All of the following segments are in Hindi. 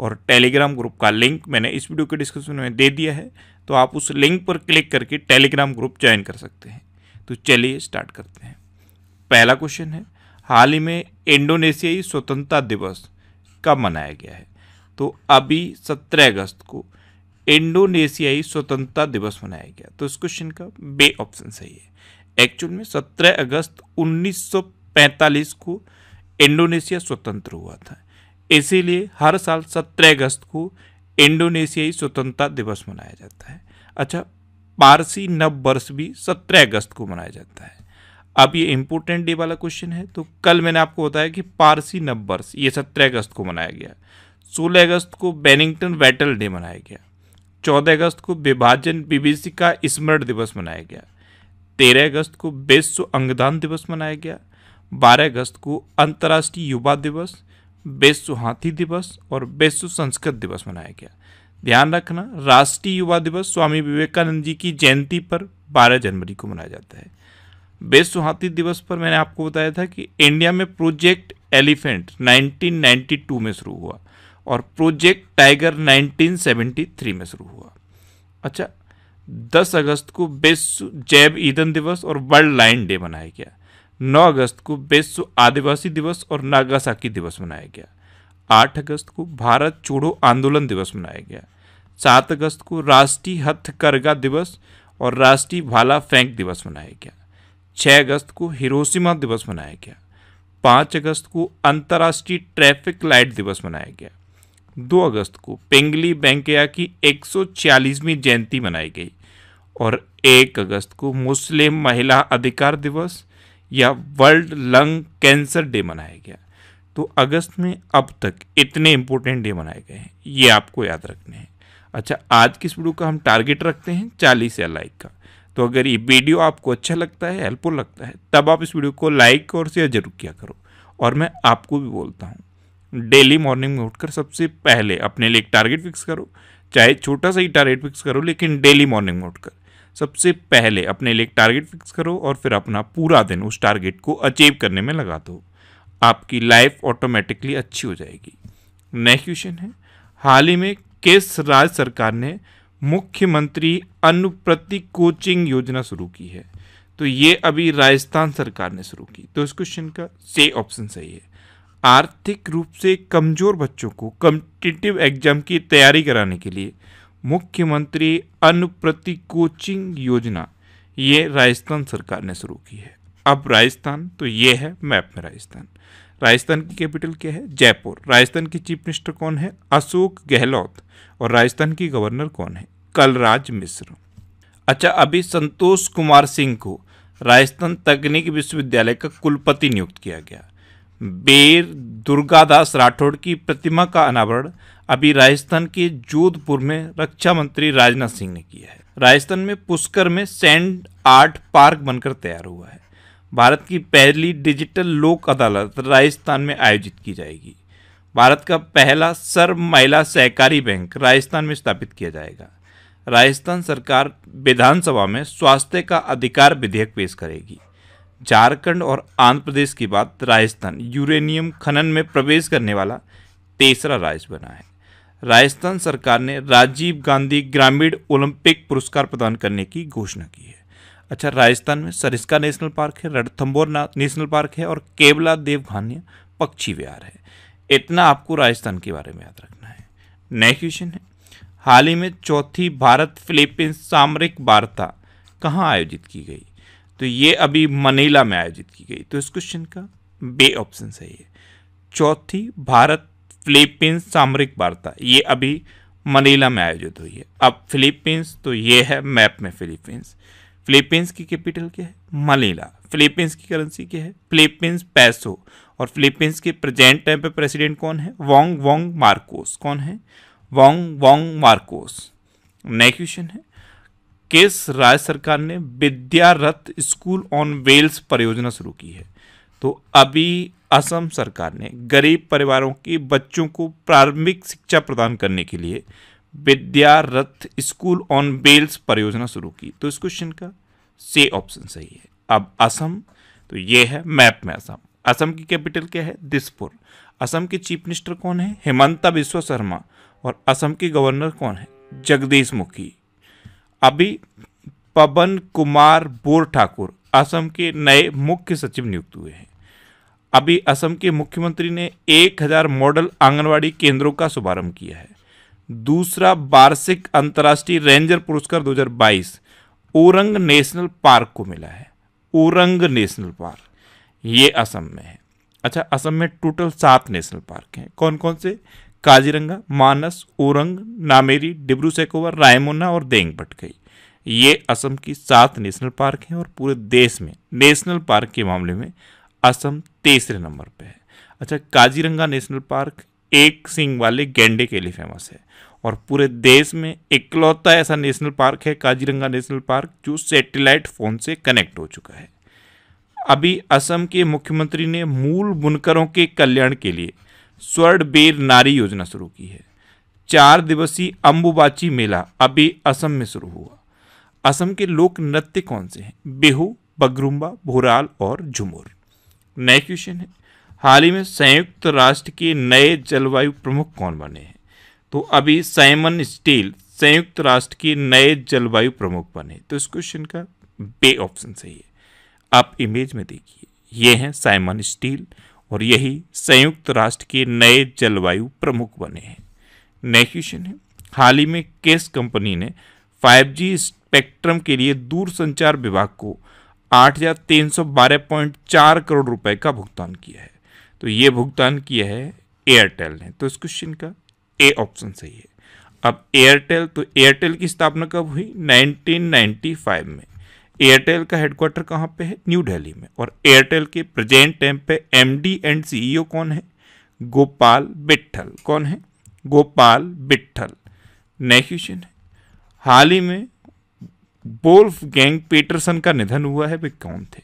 और टेलीग्राम ग्रुप का लिंक मैंने इस वीडियो के डिस्क्रिप्शन में दे दिया है तो आप उस लिंक पर क्लिक करके टेलीग्राम ग्रुप ज्वाइन कर सकते हैं तो चलिए स्टार्ट करते हैं पहला क्वेश्चन है हाल ही में इंडोनेशियाई स्वतंत्रता दिवस कब मनाया गया है तो अभी सत्रह अगस्त को इंडोनेशियाई स्वतंत्रता दिवस मनाया गया तो इस क्वेश्चन का बे ऑप्शन सही है एक्चुअल में 17 अगस्त 1945 को इंडोनेशिया स्वतंत्र हुआ था इसीलिए हर साल सत्रह अगस्त को इंडोनेशियाई स्वतंत्रता दिवस मनाया जाता है अच्छा पारसी नव वर्ष भी सत्रह अगस्त को मनाया जाता है अब ये इम्पोर्टेंट डे वाला क्वेश्चन है तो कल मैंने आपको बताया कि पारसी नव वर्ष ये सत्रह अगस्त को मनाया गया सोलह अगस्त को बेनिंगटन वेटल डे मनाया गया चौदह अगस्त को विभाजन बीबीसी का स्मरण दिवस मनाया गया तेरह अगस्त को विश्व अंगदान दिवस मनाया गया बारह अगस्त को अंतर्राष्ट्रीय युवा दिवस विश्व हाथी दिवस और विश्व संस्कृत दिवस मनाया गया ध्यान रखना राष्ट्रीय युवा दिवस स्वामी विवेकानंद जी की जयंती पर 12 जनवरी को मनाया जाता है विश्व हाथी दिवस पर मैंने आपको बताया था कि इंडिया में प्रोजेक्ट एलिफेंट 1992 में शुरू हुआ और प्रोजेक्ट टाइगर 1973 में शुरू हुआ अच्छा 10 अगस्त को विश्व जैव ईंधन दिवस और वर्ल्ड लाइन डे मनाया गया 9 अगस्त को विश्व आदिवासी दिवस और नागासाकी दिवस मनाया गया 8 अगस्त को भारत छोड़ो आंदोलन दिवस मनाया गया 7 अगस्त को राष्ट्रीय हथकरघा दिवस और राष्ट्रीय भाला फेंक दिवस मनाया गया 6 अगस्त को हिरोशिमा दिवस मनाया गया 5 अगस्त को अंतर्राष्ट्रीय ट्रैफिक लाइट दिवस मनाया गया 2 अगस्त को पेंगली बैंकया की एक जयंती मनाई गई और 1 अगस्त को मुस्लिम महिला अधिकार दिवस या वर्ल्ड लंग कैंसर डे मनाया गया तो अगस्त में अब तक इतने इम्पोर्टेंट डे मनाए गए हैं ये आपको याद रखने हैं अच्छा आज की इस वीडियो का हम टारगेट रखते हैं चालीस या लाइक का तो अगर ये वीडियो आपको अच्छा लगता है हेल्पफुल लगता है तब आप इस वीडियो को लाइक और शेयर जरूर किया करो और मैं आपको भी बोलता हूँ डेली मॉर्निंग में उठकर सबसे पहले अपने लिए एक टारगेट फिक्स करो चाहे छोटा सा ही टारगेट फिक्स करो लेकिन डेली मॉर्निंग में उठकर सबसे पहले अपने लिए टारगेट फिक्स करो और फिर अपना पूरा दिन उस टारगेट को अचीव करने में लगा दो आपकी लाइफ ऑटोमेटिकली अच्छी हो जाएगी नेक्स्ट क्वेश्चन है हाल ही में किस राज्य सरकार ने मुख्यमंत्री अनुप्रति कोचिंग योजना शुरू की है तो ये अभी राजस्थान सरकार ने शुरू की तो इस क्वेश्चन का से ऑप्शन सही है आर्थिक रूप से कमज़ोर बच्चों को कम्पिटिटिव एग्जाम की तैयारी कराने के लिए मुख्यमंत्री अनुप्रति कोचिंग योजना ये राजस्थान सरकार ने शुरू की है अब राजस्थान तो ये है मैप में राजस्थान राजस्थान की कैपिटल क्या है जयपुर राजस्थान के चीफ मिनिस्टर कौन है अशोक गहलोत और राजस्थान की गवर्नर कौन है कलराज मिश्र अच्छा अभी संतोष कुमार सिंह को राजस्थान तकनीकी विश्वविद्यालय का कुलपति नियुक्त किया गया बेर दुर्गादास राठौड़ की प्रतिमा का अनावरण अभी राजस्थान के जोधपुर में रक्षा मंत्री राजनाथ सिंह ने किया है राजस्थान में पुष्कर में सैंड आर्ट पार्क बनकर तैयार हुआ है भारत की पहली डिजिटल लोक अदालत राजस्थान में आयोजित की जाएगी भारत का पहला सर्व महिला सहकारी बैंक राजस्थान में स्थापित किया जाएगा राजस्थान सरकार विधानसभा में स्वास्थ्य का अधिकार विधेयक पेश करेगी झारखंड और आंध्र प्रदेश के बाद राजस्थान यूरेनियम खनन में प्रवेश करने वाला तीसरा राज्य बना है राजस्थान सरकार ने राजीव गांधी ग्रामीण ओलंपिक पुरस्कार प्रदान करने की घोषणा की है अच्छा राजस्थान में सरिस्का नेशनल पार्क है रणथम्बोर नेशनल पार्क है और केवला देवघान्य पक्षी विहार है इतना आपको राजस्थान के बारे में याद रखना है नेक्स्ट क्वेश्चन है हाल ही में चौथी भारत फिलीपींस सामरिक वार्ता कहाँ आयोजित की गई तो ये अभी मनीला में आयोजित की गई तो इस क्वेश्चन का बे ऑप्शन सही है चौथी भारत फिलीपींस सामरिक वार्ता ये अभी मनीला में आयोजित हुई है अब फिलीपींस तो ये है मैप में फिलीपींस फिलीपींस की कैपिटल क्या है मनीला फिलीपींस की करेंसी क्या है फिलीपींस पैसो और फिलीपींस के प्रेजेंट टाइम पे प्रेसिडेंट कौन है वोंग वोंग मार्कोस कौन है Bong Bong Marcos next question है किस राज्य सरकार ने विद्यारथ स्कूल ऑन वेल्स परियोजना शुरू की है तो अभी असम सरकार ने गरीब परिवारों के बच्चों को प्रारंभिक शिक्षा प्रदान करने के लिए विद्यारथ स्कूल ऑन वेल्स परियोजना शुरू की तो इस क्वेश्चन का से ऑप्शन सही है अब असम तो ये है मैप में असम असम की कैपिटल क्या है दिसपुर असम के चीफ मिनिस्टर कौन है हेमंता बिश्व शर्मा और असम के गवर्नर कौन है जगदीश मुखी अभी पवन कुमार बोर ठाकुर असम के नए मुख्य सचिव नियुक्त हुए हैं अभी असम के मुख्यमंत्री ने 1000 मॉडल आंगनवाड़ी केंद्रों का शुभारंभ किया है दूसरा वार्षिक अंतर्राष्ट्रीय रेंजर पुरस्कार 2022 ओरंग नेशनल पार्क को मिला है ओरंग नेशनल पार्क ये असम में है अच्छा असम में टोटल सात नेशनल पार्क हैं कौन कौन से काजीरंगा मानस ओरंग नामेरी डिब्रू सैकोवर रायमुना और देंग भटकई ये असम की सात नेशनल पार्क हैं और पूरे देश में नेशनल पार्क के मामले में असम तीसरे नंबर पे है अच्छा काजीरंगा नेशनल पार्क एक सिंग वाले गेंडे के लिए फेमस है और पूरे देश में इकलौता ऐसा नेशनल पार्क है काजीरंगा नेशनल पार्क जो सैटेलाइट फ़ोन से कनेक्ट हो चुका है अभी असम के मुख्यमंत्री ने मूल बुनकरों के कल्याण के लिए स्वर्ण बेर नारी योजना शुरू की है चार दिवसीय अम्बुबाची मेला अभी असम में शुरू हुआ असम के लोक नृत्य कौन से हैं बेहू बगरुम्बा भोराल और झुमुर नए क्वेश्चन है हाल ही में संयुक्त राष्ट्र के नए जलवायु प्रमुख कौन बने हैं तो अभी साइमन स्टील संयुक्त राष्ट्र के नए जलवायु प्रमुख बने तो इस क्वेश्चन का बे ऑप्शन सही है आप इमेज में देखिए ये हैं साइमन स्टील और यही संयुक्त राष्ट्र के नए जलवायु प्रमुख बने हैं नए क्वेश्चन है हाल ही में केस कंपनी ने 5G स्पेक्ट्रम के लिए दूरसंचार विभाग को 8,312.4 करोड़ रुपए का भुगतान किया है तो ये भुगतान किया है एयरटेल ने तो इस क्वेश्चन का ए ऑप्शन सही है अब एयरटेल तो एयरटेल की स्थापना कब हुई 1995 में एयरटेल का हेडक्वार्टर कहाँ पे है न्यू दिल्ली में और एयरटेल के प्रेजेंट टाइम पे एमडी एंड सीईओ कौन है गोपाल बिट्ठल कौन है गोपाल बिट्ठल नेक्स्ट क्वेश्चन है हाल ही में बोल्फ गैंग पीटरसन का निधन हुआ है वे कौन थे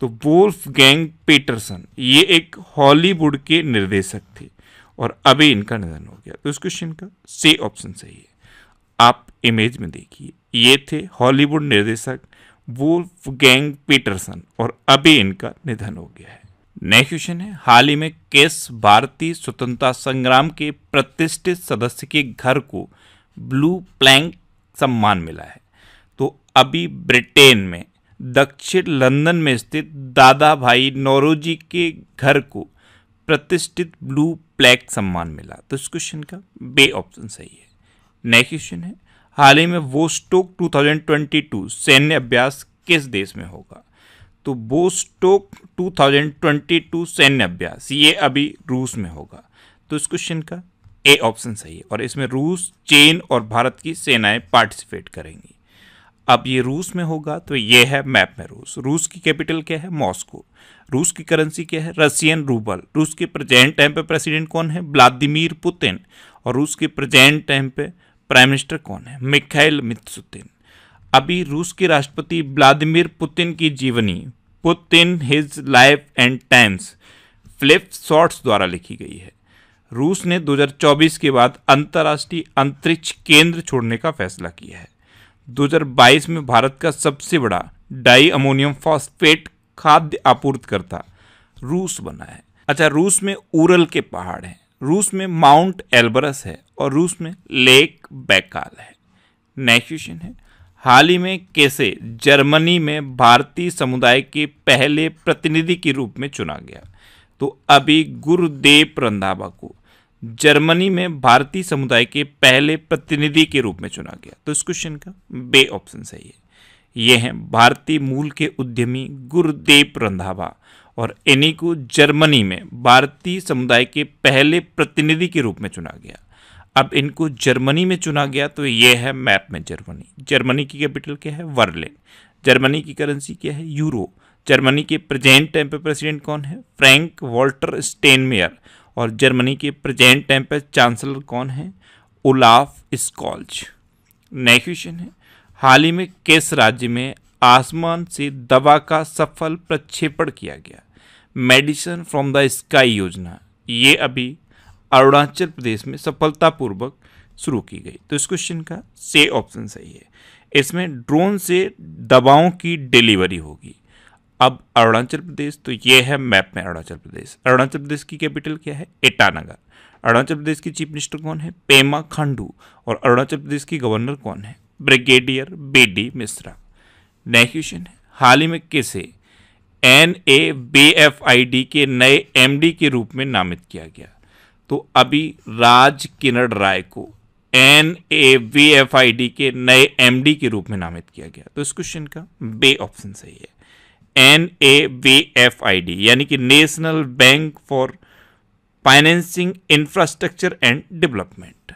तो बोल्फ गैंग पीटरसन ये एक हॉलीवुड के निर्देशक थे और अभी इनका निधन हो गया तो इस क्वेश्चन का से ऑप्शन सही है आप इमेज में देखिए ये थे हॉलीवुड निर्देशक वुल्फ गैंग पीटरसन और अभी इनका निधन हो गया है नेक्स्ट क्वेश्चन है हाल ही में किस भारतीय स्वतंत्रता संग्राम के प्रतिष्ठित सदस्य के घर को ब्लू प्लैंक सम्मान मिला है तो अभी ब्रिटेन में दक्षिण लंदन में स्थित दादा भाई नौरोजी के घर को प्रतिष्ठित ब्लू प्लैक सम्मान मिला तो इस क्वेश्चन का बे ऑप्शन सही है नेक्स्ट क्वेश्चन है हाल ही में वोस्टोक 2022 सैन्य अभ्यास किस देश में होगा तो बोस्टोक 2022 सैन्य अभ्यास ये अभी रूस में होगा तो इस क्वेश्चन का ए ऑप्शन सही है और इसमें रूस चीन और भारत की सेनाएं पार्टिसिपेट करेंगी अब ये रूस में होगा तो ये है मैप में रूस रूस की कैपिटल क्या है मॉस्को रूस की करेंसी क्या है रशियन रूबल रूस के प्रेजेंट टाइम पे प्रेसिडेंट कौन है व्लादिमीर पुतिन और रूस के प्रेजेंट टाइम पे प्राइम मिनिस्टर कौन है मिखाइल मित्सुतिन अभी रूस के राष्ट्रपति व्लादिमिर पुतिन की जीवनी Putin his life and times Philip Short's द्वारा लिखी गई है रूस ने 2024 के बाद अंतर्राष्ट्रीय अंतरिक्ष केंद्र छोड़ने का फैसला किया है 2022 में भारत का सबसे बड़ा डाई अमोनियम फॉस्फेट खाद्य आपूर्तिकर्ता रूस बना है अच्छा रूस में उरल के पहाड़ हैं रूस में माउंट एल्बरस है और रूस में लेक बैकाल है नेक्स्ट क्वेश्चन है हाल ही में कैसे जर्मनी में भारतीय समुदाय के पहले प्रतिनिधि के रूप में चुना गया तो अभी गुरुदेव रंधावा को जर्मनी में भारतीय समुदाय के पहले प्रतिनिधि के रूप में चुना गया तो इस क्वेश्चन का बे ऑप्शन सही है यह हैं भारतीय मूल के उद्यमी गुरुदेव रंधावा और एनी को जर्मनी में भारतीय समुदाय के पहले प्रतिनिधि के रूप में चुना गया अब इनको जर्मनी में चुना गया तो ये है मैप में जर्मनी जर्मनी की कैपिटल क्या है वर्लिन जर्मनी की करेंसी क्या है यूरो जर्मनी के प्रेजेंट टाइम पर प्रेसिडेंट कौन है फ्रैंक वॉल्टर स्टेनमेयर और जर्मनी के प्रेजेंट टाइम पर चांसलर कौन है ओलाफ स्कॉल्च नेक्स्ट क्वेश्चन है हाल ही में किस राज्य में आसमान से दवा का सफल प्रक्षेपण किया गया मेडिसन फ्रॉम द स्काई योजना ये अभी अरुणाचल प्रदेश में सफलतापूर्वक शुरू की गई तो इस क्वेश्चन का से ऑप्शन सही है इसमें ड्रोन से दवाओं की डिलीवरी होगी अब अरुणाचल प्रदेश तो ये है मैप में अरुणाचल प्रदेश अरुणाचल प्रदेश की कैपिटल क्या है ईटानगर अरुणाचल प्रदेश की चीफ मिनिस्टर कौन है पेमा खांडू और अरुणाचल प्रदेश की गवर्नर कौन है brigadier B D Mishra next question हाल ही में किसे N A B F I D के नए डी के रूप में नामित किया गया तो अभी राज किरण राय को N A B F I D के नए एम डी के रूप में नामित किया गया तो इस क्वेश्चन का बे ऑप्शन सही है N A B F I D यानी कि national bank for financing infrastructure and development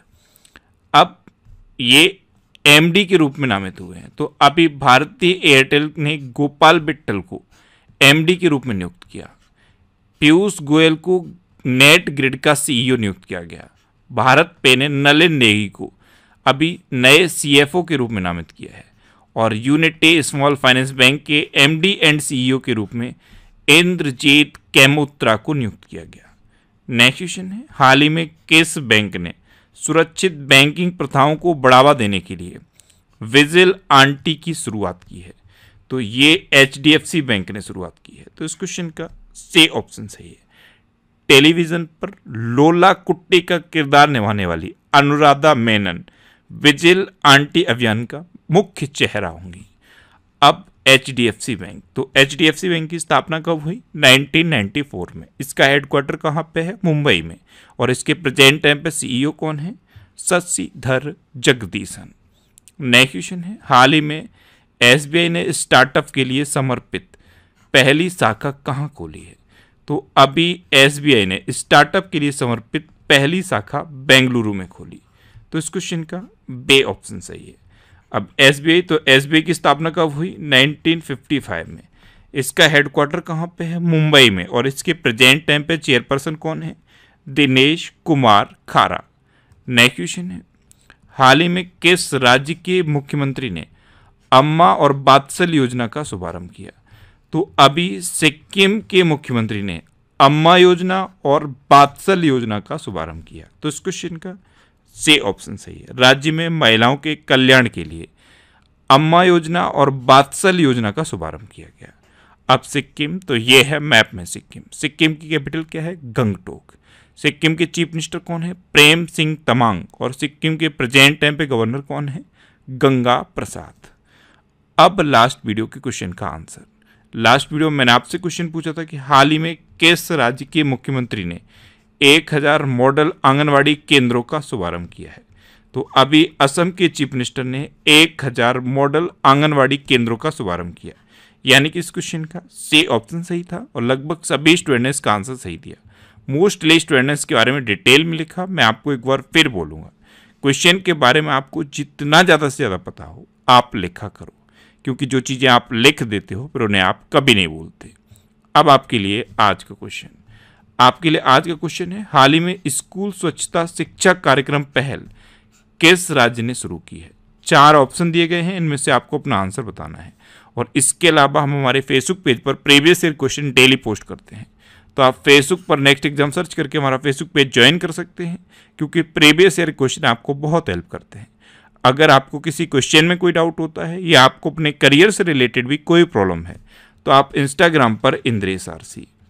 अब ये एमडी के रूप में नामित हुए हैं तो अभी भारतीय एयरटेल ने गोपाल बिट्टल को एमडी के रूप में नियुक्त किया पीयूष गोयल को नेट ग्रिड का सीईओ e नियुक्त किया गया भारत पे ने नलिन नेगी को अभी नए सीएफओ के रूप में नामित किया है और यूनिटे स्मॉल फाइनेंस बैंक के एमडी एंड सीईओ के रूप में इंद्रजीत कैमोत्रा को नियुक्त किया गया नेक्स्ट क्वेश्चन है हाल ही में किस बैंक ने सुरक्षित बैंकिंग प्रथाओं को बढ़ावा देने के लिए विजिल आंटी की शुरुआत की है तो ये एच बैंक ने शुरुआत की है तो इस क्वेश्चन का से ऑप्शन सही है टेलीविज़न पर लोला कुट्टी का किरदार निभाने वाली अनुराधा मेनन विजिल आंटी अभियान का मुख्य चेहरा होंगी अब एच बैंक तो एच बैंक की स्थापना कब हुई 1994 में इसका हेडक्वार्टर कहाँ पे है मुंबई में और इसके प्रेजेंट टाइम पे सीईओ e कौन है शशिधर जगदीशन नेक्स्ट क्वेश्चन है हाल ही में एस ने स्टार्टअप के लिए समर्पित पहली शाखा कहाँ खोली है तो अभी एस ने स्टार्टअप के लिए समर्पित पहली शाखा बेंगलुरु में खोली तो इस क्वेश्चन का बे ऑप्शन सही है अब एस तो एस की स्थापना कब हुई 1955 में इसका हेडक्वार्टर कहाँ पे है मुंबई में और इसके प्रेजेंट टाइम पे चेयरपर्सन कौन है दिनेश कुमार खारा नेक्स्ट क्वेश्चन है हाल ही में किस राज्य के मुख्यमंत्री ने अम्मा और बात्सल योजना का शुभारंभ किया तो अभी सिक्किम के मुख्यमंत्री ने अम्मा योजना और बात्सल योजना का शुभारंभ किया तो इस क्वेश्चन का से ऑप्शन सही है राज्य में महिलाओं के कल्याण के लिए अम्मा योजना और बात्सल योजना का शुभारंभ किया गया अब सिक्किम तो ये है मैप में सिक्किम सिक्किम की कैपिटल क्या है गंगटोक सिक्किम के चीफ मिनिस्टर कौन है प्रेम सिंह तमांग और सिक्किम के प्रेजेंट टाइम पे गवर्नर कौन है गंगा प्रसाद अब लास्ट वीडियो के क्वेश्चन का आंसर लास्ट वीडियो मैंने आपसे क्वेश्चन पूछा था कि हाल ही में किस राज्य के मुख्यमंत्री ने एक हज़ार मॉडल आंगनवाड़ी केंद्रों का शुभारंभ किया है तो अभी असम के चीफ मिनिस्टर ने एक हज़ार मॉडल आंगनवाड़ी केंद्रों का शुभारंभ किया यानी कि इस क्वेश्चन का सी ऑप्शन सही था और लगभग सभी स्टूडेंट ने इसका आंसर सही दिया मोस्ट लिस्ट स्टूडेंट्स के बारे में डिटेल में लिखा मैं आपको एक बार फिर बोलूँगा क्वेश्चन के बारे में आपको जितना ज़्यादा से ज़्यादा पता हो आप लिखा करो क्योंकि जो चीज़ें आप लिख देते हो फिर उन्हें आप कभी नहीं बोलते अब आपके लिए आज का क्वेश्चन आपके लिए आज का क्वेश्चन है हाल ही में स्कूल स्वच्छता शिक्षा कार्यक्रम पहल किस राज्य ने शुरू की है चार ऑप्शन दिए गए हैं इनमें से आपको अपना आंसर बताना है और इसके अलावा हम हमारे फेसबुक पेज पर previous year question daily post करते हैं तो आप फेसबुक पर नेक्स्ट एग्जाम सर्च करके हमारा फेसबुक पेज ज्वाइन कर सकते हैं क्योंकि प्रीवियस ईयर क्वेश्चन आपको बहुत हेल्प करते हैं अगर आपको किसी क्वेश्चन में कोई डाउट होता है या आपको अपने करियर से रिलेटेड भी कोई प्रॉब्लम है तो आप इंस्टाग्राम पर इंद्रेश आर सी